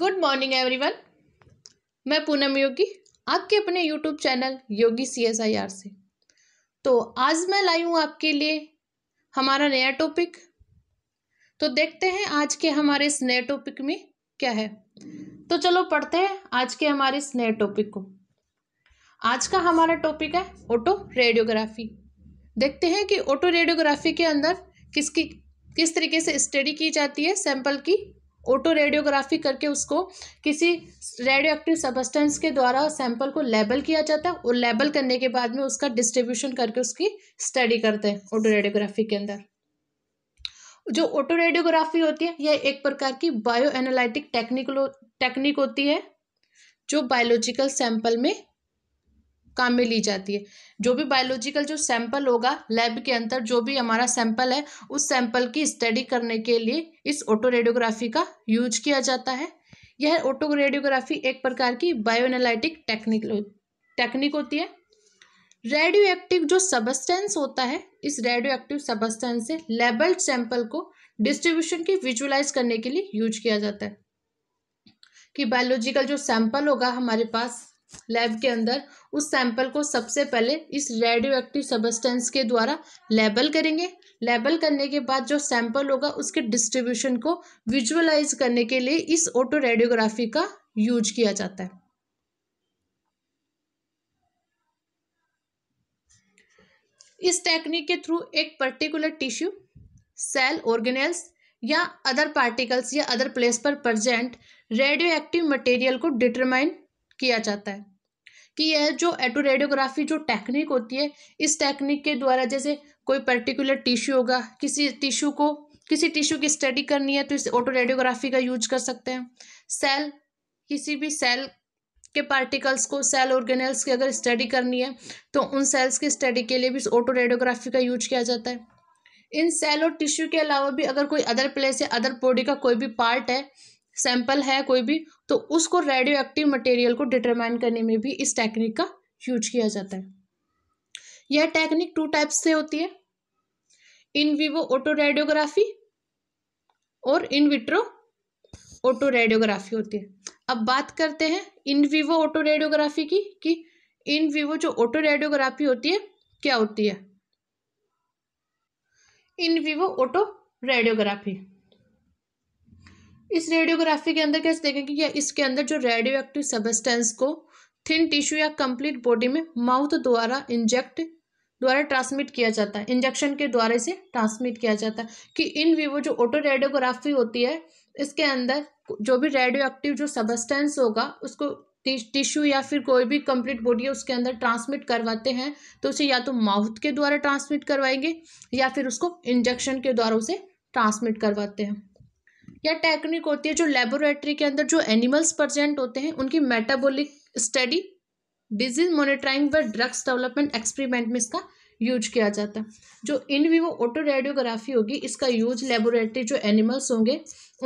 good morning everyone मैं पूनम योगी आपके अपने YouTube channel Yogi C S I R से तो आज मैं लाई हूँ आपके लिए हमारा नया टॉपिक तो देखते हैं आज के हमारे इस नए टॉपिक में क्या है तो चलो पढ़ते हैं आज के हमारे इस नए टॉपिक को आज का हमारा टॉपिक है ऑटो रेडियोग्राफी देखते हैं कि ऑटो रेडियोग्राफी के अंदर किसकी किस तरीके से स्टडी की जाती है सैंपल की ऑटो रेडियोग्राफी करके उसको किसी रेडियो एक्टिव सबस्टेंस के द्वारा सैंपल को लेबल किया जाता है और लेबल करने के बाद में उसका डिस्ट्रीब्यूशन करके उसकी स्टडी करते हैं ऑटो रेडियोग्राफी के अंदर जो ऑटो रेडियोग्राफी होती है यह एक प्रकार की बायो एनालिटिक टेक्निकलो टेक्निक होती है जो बायोलॉजिकल सैंपल में काम में ली जाती है जो भी बायोलॉजिकल जो सैंपल होगा लैब के अंदर जो भी हमारा सैंपल है उस सैंपल की स्टडी करने के लिए इस ऑटो रेडियोग्राफी का यूज किया जाता है यह ऑटो रेडियोग्राफी एक प्रकार की बायोएनालिटिक टेक्निक टेक्निक होती है रेडियो एक्टिव जो सबस्टेंस होता है इस रेडियो एक्टिव सबस्टेंस से लेबल्ड सैंपल को डिस्ट्रीब्यूशन की विजुअलाइज करने के लिए यूज किया जाता है कि बायोलॉजिकल जो सैंपल होगा हमारे पास लैब के अंदर उस सैंपल को सबसे पहले इस रेडियो एक्टिव सबस्टेंस के द्वारा लेबल करेंगे लेबल करने के बाद जो सैंपल होगा उसके डिस्ट्रीब्यूशन को विजुअलाइज करने के लिए इस ऑटो रेडियोग्राफी का यूज किया जाता है इस टेक्निक के थ्रू एक पर्टिकुलर टिश्यू सेल ऑर्गेनल्स या अदर पार्टिकल्स या अदर प्लेस पर प्रजेंट रेडियो एक्टिव मटेरियल को डिटरमाइन किया जाता है कि यह जो एटोरेडियोग्राफी जो टेक्निक होती है इस टेक्निक के द्वारा जैसे कोई पर्टिकुलर टिश्यू होगा किसी टिश्यू को किसी टिश्यू की स्टडी करनी है तो इस ऑटोरेडियोग्राफी का यूज कर सकते हैं सेल किसी भी सेल के पार्टिकल्स को सेल ऑर्गेनल्स की अगर स्टडी करनी है तो उन सेल्स की स्टडी के लिए भी इस ऑटोरेडियोग्राफी का यूज किया जाता है इन सेल और टिश्यू के अलावा भी अगर कोई अदर प्लेस या अदर बॉडी का कोई भी पार्ट है सैंपल है कोई भी तो उसको रेडियो एक्टिव मटेरियल को डिटरमाइन करने में भी इस टेक्निक का यूज किया जाता है यह टेक्निक टू टाइप्स से होती है इन विवो ऑटो रेडियोग्राफी और इन विट्रो ऑटो रेडियोग्राफी होती है अब बात करते हैं इन विवो ऑटो रेडियोग्राफी की कि इन विवो जो ऑटो रेडियोग्राफी होती है क्या होती है इन विवो ऑटो रेडियोग्राफी इस रेडियोग्राफी के अंदर कैसे देखेंगे या इसके अंदर जो रेडियो एक्टिव सबस्टेंस को थिन टिश्यू या कंप्लीट बॉडी में माउथ द्वारा इंजेक्ट द्वारा ट्रांसमिट किया जाता है इंजेक्शन के द्वारा इसे ट्रांसमिट किया जाता है कि इन वीवो जो ऑटो रेडियोग्राफी होती है इसके अंदर जो भी रेडियो एक्टिव जो सबस्टेंस होगा उसको टिश्यू या फिर कोई भी कंप्लीट बॉडी है उसके अंदर ट्रांसमिट करवाते हैं तो उसे या तो माउथ के द्वारा ट्रांसमिट करवाएंगे या फिर उसको इंजेक्शन के द्वारा उसे ट्रांसमिट करवाते हैं या टेक्निक होती है जो लेबोरेटरी के अंदर जो एनिमल्स प्रजेंट होते हैं उनकी मेटाबोलिक स्टडी डिजीज मोनिटरिंग व ड्रग्स डेवलपमेंट एक्सपेरिमेंट में इसका यूज किया जाता है जो इन वीवो ऑटो रेडियोग्राफी होगी इसका यूज लेबोरेटरी जो एनिमल्स होंगे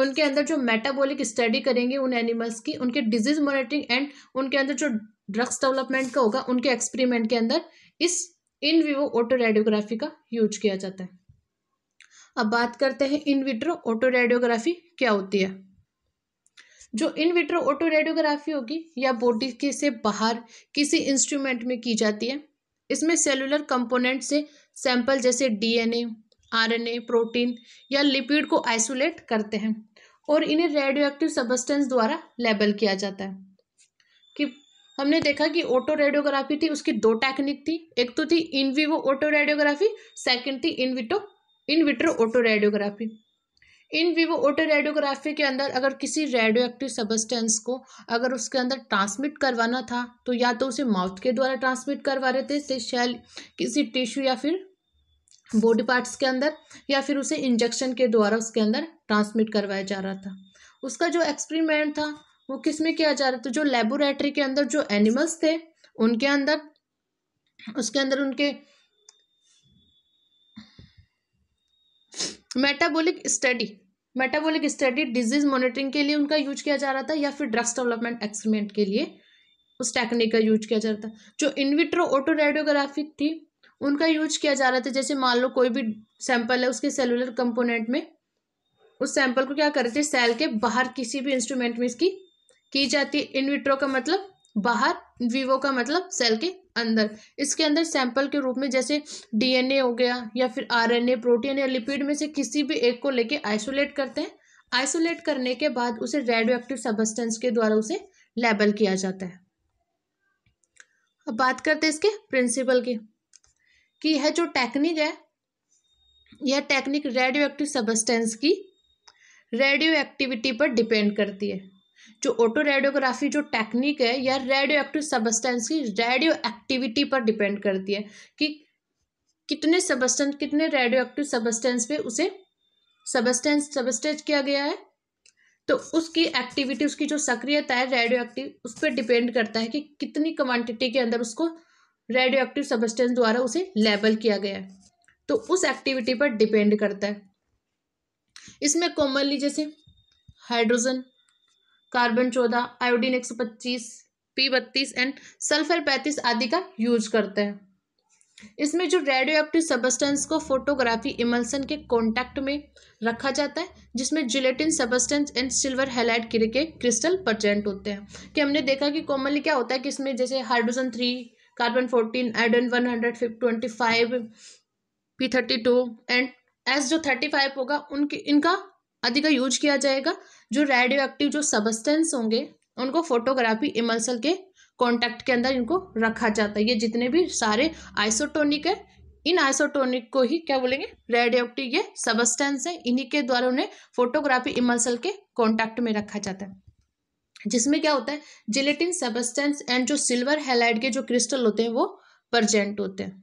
उनके अंदर जो मेटाबॉलिक स्टडी करेंगे उन एनिमल्स की उनके डिजीज मॉनिटरिंग एंड उनके अंदर जो ड्रग्स डेवलपमेंट का होगा उनके एक्सपेरिमेंट के अंदर इस इन वीवो ऑटो रेडियोग्राफी का यूज किया जाता है अब बात करते हैं इन विट्रो ऑटो रेडियोग्राफी क्या होती है जो इन विट्रो ऑटो रेडियोग्राफी होगी या बॉडी के से बाहर किसी इंस्ट्रूमेंट में की जाती है इसमें सेलुलर कंपोनेंट से सैंपल जैसे डीएनए आरएनए प्रोटीन या लिपिड को आइसोलेट करते हैं और इन्हें रेडियो एक्टिव सबस्टेंस द्वारा लेबल किया जाता है कि हमने देखा कि ऑटो रेडियोग्राफी थी उसकी दो टेक्निक थी एक तो थी इन ऑटो रेडियोग्राफी सेकेंड थी in vitro in vitro autoradiography in vivo auto autoradiography के अंदर अगर किसी रेडियो एक्टिव सबस्टेंस को अगर उसके अंदर ट्रांसमिट करवाना था तो या तो उसे माउथ के द्वारा ट्रांसमिट करवा रहे थे से शैल किसी टिश्यू या फिर बॉडी पार्ट्स के अंदर या फिर उसे इंजेक्शन के द्वारा उसके अंदर ट्रांसमिट करवाया जा रहा था उसका जो एक्सपेरिमेंट था वो किस में किया जा रहा था तो जो लेबोरेटरी के अंदर जो एनिमल्स थे उनके अंदर उसके अंदर उनके metabolic study metabolic study disease monitoring के लिए उनका यूज किया जा रहा था या फिर ड्रग्स डेवलपमेंट एक्सपेरिमेंट के लिए उस टेक्निक का यूज किया जा रहा था जो इनविट्रो ऑटो रेडियोग्राफी थी उनका यूज किया जा रहा था जैसे मान लो कोई भी सैंपल है उसके सेलुलर कंपोनेंट में उस सैंपल को क्या करते हैं सेल के बाहर किसी भी इंस्ट्रूमेंट में इसकी की जाती है इनविट्रो का मतलब बाहर वीवो का मतलब सेल के अंदर इसके अंदर सैंपल के रूप में जैसे डीएनए हो गया या फिर आरएनए प्रोटीन या लिपिड में से किसी भी एक को लेके आइसोलेट करते हैं आइसोलेट करने के बाद उसे रेडियो एक्टिव सबस्टेंस के द्वारा उसे लेबल किया जाता है अब बात करते हैं इसके प्रिंसिपल की कि यह जो टेक्निक है यह टेक्निक रेडियो एक्टिव सबस्टेंस की रेडियो एक्टिविटी पर डिपेंड करती है जो ऑटो रेडियोग्राफी जो टेक्निक है या रेडियो एक्टिव सबस्टेंस की रेडियो एक्टिविटी पर डिपेंड करती है कि कितने सबस्टेंस कितने रेडियो एक्टिव सबस्टेंस पे उसे सबस्टेंस सबस्टेज किया गया है तो उसकी एक्टिविटी उसकी जो सक्रियता है रेडियो एक्टिव उस पर डिपेंड करता है कि कितनी क्वांटिटी के अंदर उसको रेडियो एक्टिव सबस्टेंस द्वारा उसे लेबल किया गया है तो उस एक्टिविटी पर डिपेंड करता है इसमें कॉमनली जैसे हाइड्रोजन कार्बन चौदह आयोडीन एक सौ पच्चीस पी बत्तीस एंड सल्फर पैंतीस आदि का यूज करते हैं इसमें जो रेडियो एक्टिव सबस्टेंस को फोटोग्राफी इमल्सन के कॉन्टैक्ट में रखा जाता है जिसमें gelatin substance and silver halide किरे के क्रिस्टल प्रजेंट होते हैं कि हमने देखा कि कॉमनली क्या होता है कि इसमें जैसे hydrogen three carbon fourteen iodine one hundred twenty five P thirty two and S जो थर्टी फाइव होगा उनके इनका आदि का यूज किया जाएगा जो रेडियो एक्टिव जो सबस्टेंस होंगे उनको फोटोग्राफी इमल्सल के कॉन्टैक्ट के अंदर इनको रखा जाता है ये जितने भी सारे आइसोटोनिक है इन आइसोटोनिक को ही क्या बोलेंगे रेडियो एक्टिव ये सबस्टेंस है इन्हीं के द्वारा उन्हें फोटोग्राफी इमल्सल के कॉन्टैक्ट में रखा जाता है जिसमें क्या होता है जिलेटिन सबस्टेंस एंड जो सिल्वर हेलाइड के जो क्रिस्टल होते हैं वो प्रजेंट होते हैं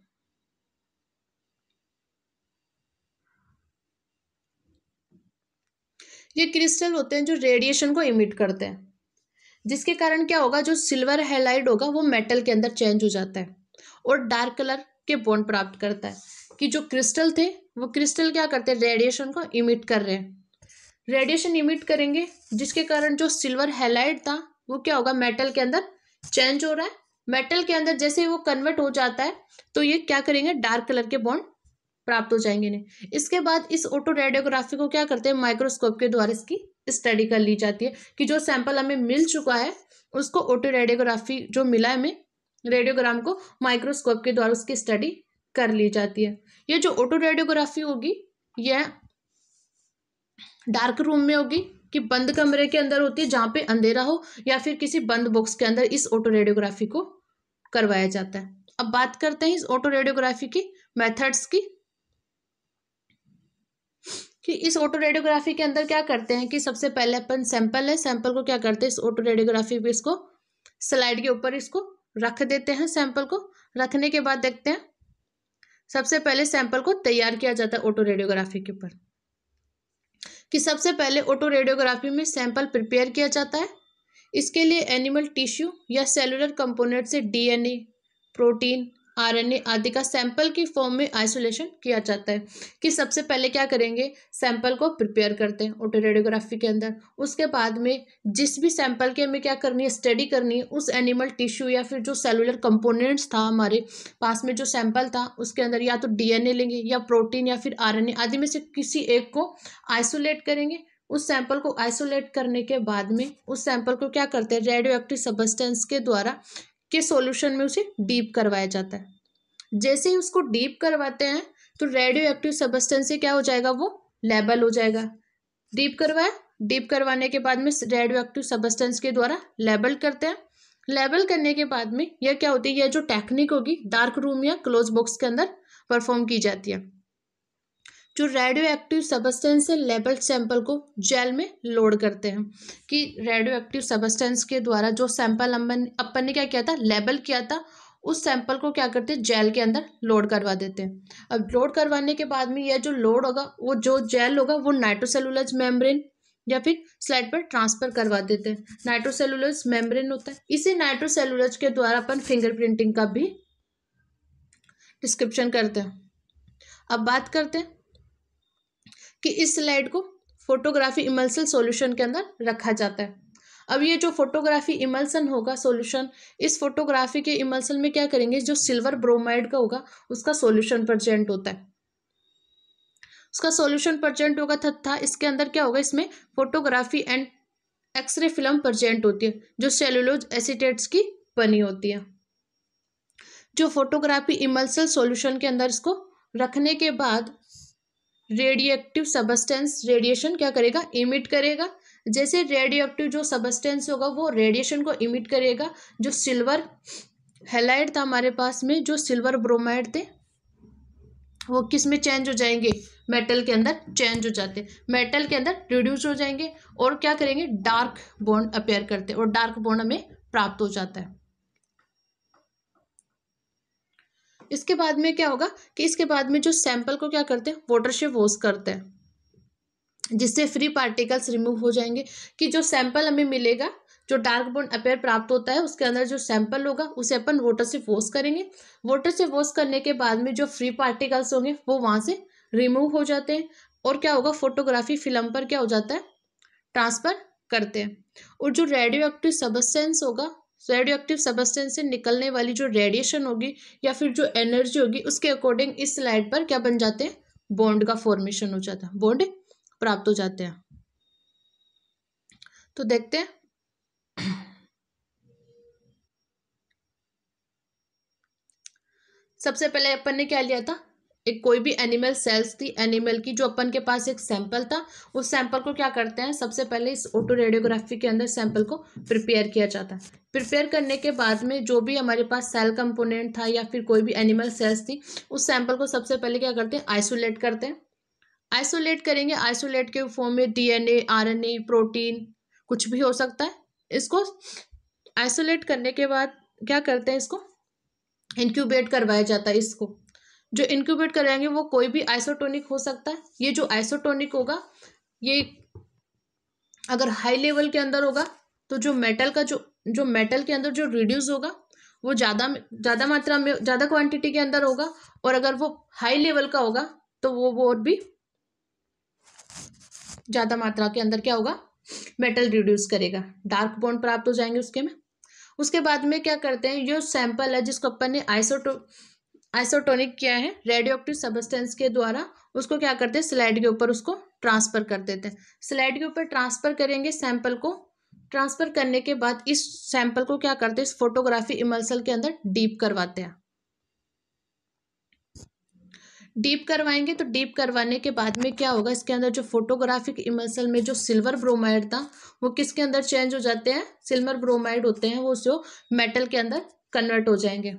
ये क्रिस्टल होते हैं जो रेडिएशन को इमिट करते हैं जिसके कारण क्या होगा जो सिल्वर हेलाइड होगा वो मेटल के अंदर चेंज हो जाता है और डार्क कलर के बॉन्ड प्राप्त करता है कि जो क्रिस्टल थे वो क्रिस्टल क्या करते हैं रेडिएशन को इमिट कर रहे हैं रेडिएशन इमिट करेंगे जिसके कारण जो सिल्वर हेलाइड था वो क्या होगा मेटल के अंदर चेंज हो रहा है मेटल के अंदर जैसे वो कन्वर्ट हो जाता है तो ये क्या करेंगे डार्क कलर के बॉन्ड प्राप्त हो जाएंगे ने इसके बाद इस ऑटो रेडियोग्राफी को क्या करते हैं माइक्रोस्कोप के द्वारा इसकी स्टडी कर ली जाती है कि जो सैंपल हमें मिल चुका है उसको ऑटो रेडियोग्राफी जो मिला है हमें रेडियोग्राम को माइक्रोस्कोप के द्वारा उसकी स्टडी कर ली जाती है ये जो ऑटो रेडियोग्राफी होगी यह डार्क रूम में होगी कि बंद कमरे के अंदर होती है जहाँ पे अंधेरा हो या फिर किसी बंद बॉक्स के अंदर इस ऑटो रेडियोग्राफी को करवाया जाता है अब बात करते हैं इस ऑटो रेडियोग्राफी की मेथड्स की कि इस ऑटो रेडियोग्राफी के अंदर क्या करते हैं कि सबसे पहले अपन सैंपल है सैंपल को क्या करते हैं इस ऑटो रेडियोग्राफी पे इसको स्लाइड के ऊपर इसको रख देते हैं सैंपल को रखने के बाद देखते हैं सबसे पहले सैंपल को तैयार किया जाता है ऑटो रेडियोग्राफी के ऊपर कि सबसे पहले ऑटो रेडियोग्राफी में सैंपल प्रिपेयर किया जाता है इसके लिए एनिमल टिश्यू या सेलुलर कंपोनेंट से डीएनए प्रोटीन आरएनए आदि का सैंपल की फॉर्म में आइसोलेशन किया जाता है कि सबसे पहले क्या करेंगे सैंपल को प्रिपेयर करते हैं ऑटो रेडियोग्राफी के अंदर उसके बाद में जिस भी सैंपल की हमें क्या करनी है स्टडी करनी है उस एनिमल टिश्यू या फिर जो सेलुलर कंपोनेंट्स था हमारे पास में जो सैंपल था उसके अंदर या तो डी लेंगे या प्रोटीन या फिर आर आदि में से किसी एक को आइसोलेट करेंगे उस सैंपल को आइसोलेट करने के बाद में उस सैंपल को क्या करते हैं रेडियो एक्टिव सबस्टेंस के द्वारा के सॉल्यूशन में उसे डीप करवाया जाता है जैसे ही उसको डीप करवाते हैं तो रेडियो एक्टिव सबस्टेंस से क्या हो जाएगा वो लेबल हो जाएगा डीप करवाया डीप करवाने के बाद में रेडियो एक्टिव सबस्टेंस के द्वारा लेबल करते हैं लेबल करने के बाद में यह क्या होती है यह जो टेक्निक होगी डार्क रूम या क्लोज बॉक्स के अंदर परफॉर्म की जाती है जो रेडियो एक्टिव सबस्टेंस से लेबल सैंपल को जेल में लोड करते हैं कि रेडियो एक्टिव सबस्टेंस के द्वारा जो सैंपल अपन अपन ने क्या किया था लेबल किया था उस सैंपल को क्या करते हैं जेल के अंदर लोड करवा देते हैं अब लोड करवाने के बाद में यह जो लोड होगा वो जो जेल होगा वो नाइट्रोसेलुलज मेम्ब्रेन या फिर स्लाइड पर ट्रांसफर करवा देते हैं नाइट्रोसेलुलज मेम्ब्रेन होता है इसी नाइट्रोसेलुलज के द्वारा अपन फिंगरप्रिंटिंग का भी डिस्क्रिप्शन करते हैं अब बात करते हैं कि इस स्लाइड को फोटोग्राफी इमल्सन सॉल्यूशन के अंदर रखा जाता है अब ये जो फोटोग्राफी इमल्सन होगा सॉल्यूशन इस फोटोग्राफी के इमल्सन में क्या करेंगे जो सिल्वर ब्रोमाइड का होगा उसका सॉल्यूशन प्रजेंट होता है उसका सॉल्यूशन प्रजेंट होगा तथा इसके अंदर क्या होगा इसमें photography and x ray film present होती है जो सेलुलोज एसिटेट्स की बनी होती है जो फोटोग्राफी इमल्सल सॉल्यूशन के अंदर इसको रखने के बाद रेडिएक्टिव सबस्टेंस रेडिएशन क्या करेगा इमिट करेगा जैसे रेडियोएक्टिव जो सबस्टेंस होगा वो रेडिएशन को इमिट करेगा जो सिल्वर हेलाइड था हमारे पास में जो सिल्वर ब्रोमाइड थे वो किस में चेंज हो जाएंगे मेटल के अंदर चेंज हो जाते हैं मेटल के अंदर रिड्यूस हो जाएंगे और क्या करेंगे डार्क बोन अपेयर करते और डार्क बोन हमें प्राप्त हो जाता है इसके बाद में क्या होगा कि इसके बाद में जो सैंपल को क्या करते हैं वाटर से वॉश करते हैं जिससे फ्री पार्टिकल्स रिमूव हो जाएंगे कि जो सैंपल हमें मिलेगा जो डार्क बोन अपेयर प्राप्त होता है उसके अंदर जो सैंपल होगा उसे अपन वाटर से वॉश करेंगे वाटर से वॉश करने के बाद में जो फ्री पार्टिकल्स होंगे वो वहाँ से रिमूव हो जाते हैं और क्या होगा फोटोग्राफी फिल्म पर क्या हो जाता है ट्रांसफ़र करते हैं और जो रेडियो एक्टिव सबस्टेंस होगा सो एक्टिव सबस्टेंस से निकलने वाली जो रेडिएशन होगी या फिर जो एनर्जी होगी उसके अकॉर्डिंग इस स्लाइड पर क्या बन जाते हैं बॉन्ड का फॉर्मेशन हो जाता है बॉन्ड प्राप्त हो जाते हैं तो देखते हैं सबसे पहले अपन ने क्या लिया था एक कोई भी एनिमल सेल्स थी एनिमल की जो अपन के पास एक सैंपल था उस सैंपल को क्या करते हैं सबसे पहले इस ऑटो रेडियोग्राफी के अंदर सैंपल को प्रिपेयर किया जाता है प्रिपेयर करने के बाद में जो भी हमारे पास सेल कंपोनेंट था या फिर कोई भी एनिमल सेल्स थी उस सैंपल को सबसे पहले क्या करते हैं आइसोलेट करते हैं आइसोलेट करेंगे आइसोलेट के फॉर्म में डी एन प्रोटीन कुछ भी हो सकता है इसको आइसोलेट करने के बाद क्या करते हैं इसको इनक्यूबेट करवाया जाता है इसको जो इनक्यूबेट कराएंगे वो कोई भी आइसोटोनिक हो सकता है ये जो आइसोटोनिक होगा ये अगर हाई लेवल के अंदर होगा तो जो मेटल का जो जो मेटल के अंदर जो रिड्यूस होगा वो ज़्यादा ज़्यादा मात्रा में ज़्यादा क्वांटिटी के अंदर होगा और अगर वो हाई लेवल का होगा तो वो वो और भी ज़्यादा मात्रा के अंदर क्या होगा मेटल रिड्यूस करेगा डार्क बॉन्ड प्राप्त हो जाएंगे उसके में उसके बाद में क्या करते हैं जो सैंपल है जिसको अपन ने आइसोटो आइसोटोनिक क्या है रेडियो एक्टिव सबस्टेंस के द्वारा उसको क्या करते हैं स्लाइड के ऊपर उसको ट्रांसफ़र कर देते हैं स्लाइड के ऊपर ट्रांसफ़र करेंगे सैंपल को ट्रांसफ़र करने के बाद इस सैंपल को क्या करते हैं इस फोटोग्राफी इमल्सल के अंदर डीप करवाते हैं डीप करवाएंगे तो डीप करवाने के बाद में क्या होगा इसके अंदर जो फोटोग्राफिक इमल्सल में जो सिल्वर ब्रोमाइड था वो किसके अंदर चेंज हो जाते हैं सिल्वर ब्रोमाइड होते हैं वो जो मेटल के अंदर कन्वर्ट हो जाएंगे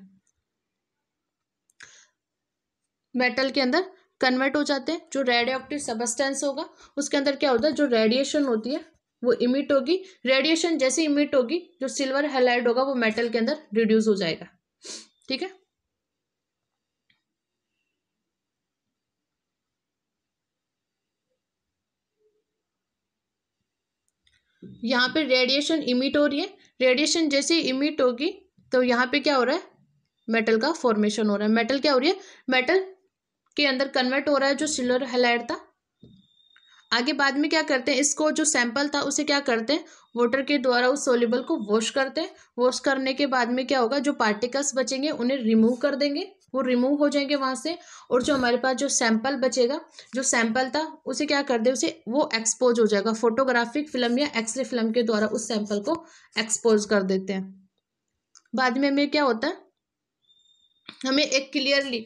मेटल के अंदर कन्वर्ट हो जाते हैं जो रेडियोक्टिव सबस्टेंस होगा उसके अंदर क्या होता है जो रेडिएशन होती है वो इमिट होगी रेडिएशन जैसे इमिट होगी जो सिल्वर हेलाइड होगा वो मेटल के अंदर रिड्यूस हो जाएगा ठीक है यहाँ पे रेडिएशन इमिट हो रही है रेडिएशन जैसे इमिट होगी तो यहां पे क्या हो रहा है मेटल का फॉर्मेशन हो रहा है मेटल क्या हो रही है मेटल के अंदर कन्वर्ट हो रहा है जो सिलर हेलाइड था आगे बाद में क्या करते हैं इसको जो सैंपल था उसे क्या करते हैं वाटर के द्वारा उस सोल्यूबल को वॉश करते हैं वॉश करने के बाद में क्या होगा जो पार्टिकल्स बचेंगे उन्हें रिमूव कर देंगे वो रिमूव हो जाएंगे वहाँ से और जो हमारे पास जो सैंपल बचेगा जो सैंपल था उसे क्या कर दे उसे वो एक्सपोज हो जाएगा फोटोग्राफिक फिल्म या एक्सरे फिल्म के द्वारा उस सैंपल को एक्सपोज कर देते हैं बाद में हमें क्या होता है हमें एक क्लियरली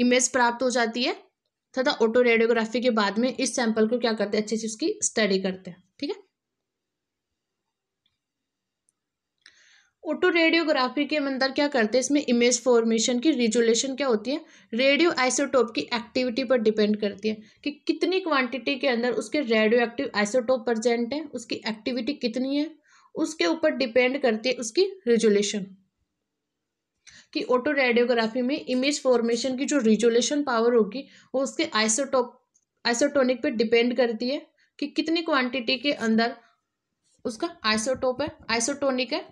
इमेज प्राप्त हो जाती है तथा ऑटो रेडियोग्राफी के बाद में इस सैंपल को क्या करते हैं अच्छे से उसकी स्टडी करते हैं ठीक है ऑटो रेडियोग्राफी के अंदर क्या करते हैं इसमें इमेज फॉर्मेशन की रिजुलेशन क्या होती है रेडियो आइसोटोप की एक्टिविटी पर डिपेंड करती है कि कितनी क्वांटिटी के अंदर उसके रेडियो एक्टिव आइसोटोप प्रजेंट है उसकी एक्टिविटी कितनी है उसके ऊपर डिपेंड करती है उसकी रिजोल्यूशन कि ऑटो रेडियोग्राफी में इमेज फॉर्मेशन की जो रिजोलेशन पावर होगी वो उसके आइसोटोप आइसोटोनिक पे डिपेंड करती है कि कितनी क्वांटिटी के अंदर उसका आइसोटोप है आइसोटोनिक है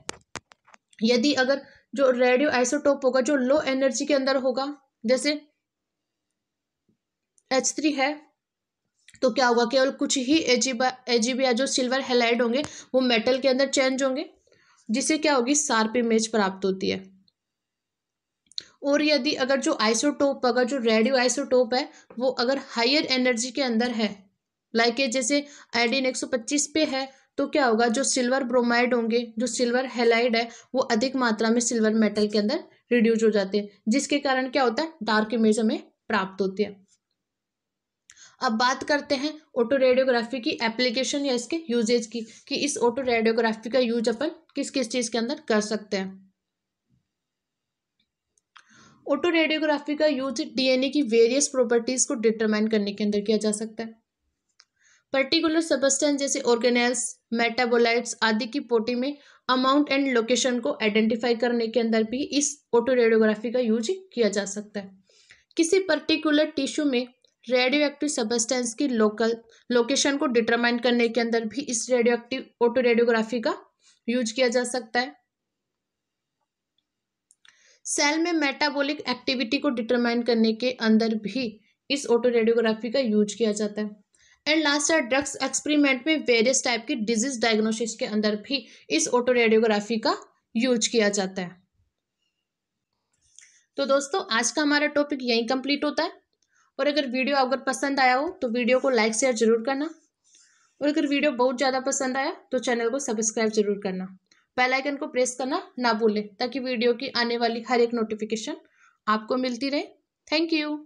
यदि अगर जो रेडियो आइसोटोप होगा जो लो एनर्जी के अंदर होगा जैसे एच थ्री है तो क्या होगा केवल कुछ ही एजीबा एजीबिया जो सिल्वर हेलाइड होंगे वो मेटल के अंदर चेंज होंगे जिससे क्या होगी सार्प इमेज प्राप्त होती है और यदि अगर जो आइसोटोप अगर जो रेडियो आइसोटोप है वो अगर हायर एनर्जी के अंदर है लाइक like जैसे आयोडीन एक सौ पच्चीस पे है तो क्या होगा जो सिल्वर ब्रोमाइड होंगे जो सिल्वर हेलाइड है वो अधिक मात्रा में सिल्वर मेटल के अंदर रिड्यूज हो जाते हैं जिसके कारण क्या होता है डार्क इमेज हमें प्राप्त होती है अब बात करते हैं ऑटो रेडियोग्राफी की एप्लीकेशन या इसके यूजेज की कि इस ऑटो रेडियोग्राफी का यूज अपन किस किस चीज़ के अंदर कर सकते हैं ऑटो रेडियोग्राफी का यूज डीएनए की वेरियस प्रॉपर्टीज को डिटरमाइन करने के अंदर किया जा सकता है पर्टिकुलर सबस्टेंस जैसे ऑर्गेनाइल्स मेटाबोलाइट्स आदि की पोटी में अमाउंट एंड लोकेशन को आइडेंटिफाई करने के अंदर भी इस ऑटो रेडियोग्राफी का यूज किया जा सकता है किसी पर्टिकुलर टिश्यू में रेडियो एक्टिव सबस्टेंस की लोकल लोकेशन को डिटरमाइन करने के अंदर भी इस रेडियो एक्टिव ऑटो रेडियोग्राफी का यूज किया जा सकता है सेल में मेटाबॉलिक एक्टिविटी को डिटरमाइन करने के अंदर भी इस ऑटो रेडियोग्राफी का यूज किया जाता है एंड लास्ट है ड्रग्स एक्सपेरिमेंट में वेरियस टाइप की डिजीज डायग्नोसिस के अंदर भी इस ऑटो रेडियोग्राफी का यूज किया जाता है तो दोस्तों आज का हमारा टॉपिक यहीं कंप्लीट होता है और अगर वीडियो अगर पसंद आया हो तो वीडियो को लाइक शेयर जरूर करना और अगर वीडियो बहुत ज़्यादा पसंद आया तो चैनल को सब्सक्राइब जरूर करना बेल आइकन को प्रेस करना ना भूलें ताकि वीडियो की आने वाली हर एक नोटिफिकेशन आपको मिलती रहे थैंक यू